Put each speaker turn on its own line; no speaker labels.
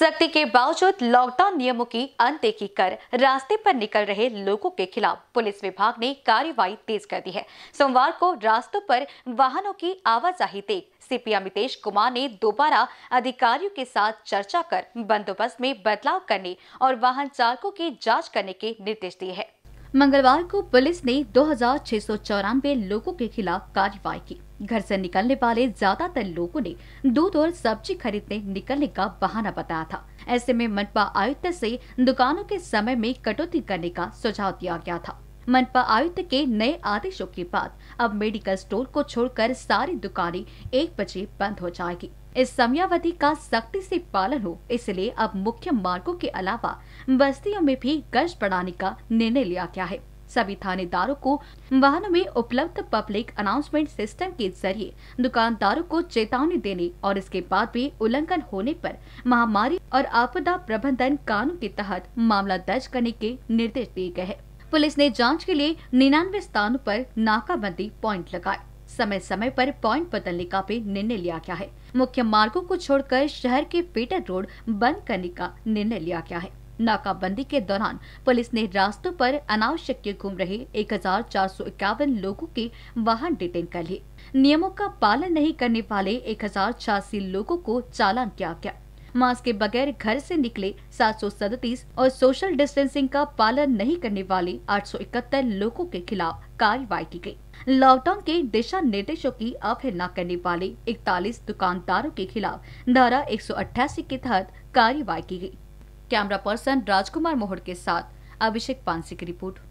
सख्ती के बावजूद लॉकडाउन नियमों की अनदेखी कर रास्ते पर निकल रहे लोगों के खिलाफ पुलिस विभाग ने कार्यवाही तेज कर दी है सोमवार को रास्तों पर वाहनों की आवाजाही देख सीपी अमितेश कुमार ने दोबारा अधिकारियों के साथ चर्चा कर बंदोबस्त में बदलाव करने और वाहन चालकों की जाँच करने के निर्देश दिए है मंगलवार को पुलिस ने दो लोगों के खिलाफ कार्रवाई की घर से निकलने वाले ज्यादातर लोगों ने दूध और सब्जी खरीदने निकलने का बहाना बताया था ऐसे में मनपा आयुक्त से दुकानों के समय में कटौती करने का सुझाव दिया गया था मनपा आयुक्त के नए आदेशों के बाद अब मेडिकल स्टोर को छोड़कर सारी दुकानें एक बजे बंद हो जाएगी इस समयावधि का सख्ती से पालन हो इसलिए अब मुख्य मार्गों के अलावा बस्तियों में भी गश्त बढ़ाने का निर्णय लिया गया है सभी थानेदारों को वाहनों में उपलब्ध पब्लिक अनाउंसमेंट सिस्टम के जरिए दुकानदारों को चेतावनी देने और इसके बाद भी उल्लंघन होने पर महामारी और आपदा प्रबंधन कानून के तहत मामला दर्ज करने के निर्देश दिए गए पुलिस ने जांच के लिए निन्यानवे स्थानों पर नाकाबंदी पॉइंट लगाए समय समय पर पॉइंट बदलने का भी निर्णय लिया गया है मुख्य मार्गों को छोड़कर शहर के पेटर रोड बंद करने का निर्णय लिया गया है नाकाबंदी के दौरान पुलिस ने रास्तों पर अनावश्यक घूम रहे एक लोगों के वाहन डिटेन कर लिए नियमों का पालन नहीं करने वाले एक लोगों को चालान किया गया मास्क के बगैर घर से निकले सात और सोशल डिस्टेंसिंग का पालन नहीं करने वाले 871 लोगों के खिलाफ कार्रवाई की गई। लॉकडाउन के दिशा निर्देशों की अवहेलना करने वाले 41 दुकानदारों के खिलाफ धारा 188 के तहत कार्रवाई की गयी कैमरा पर्सन राजकुमार मोहर के साथ अभिषेक पानसी की रिपोर्ट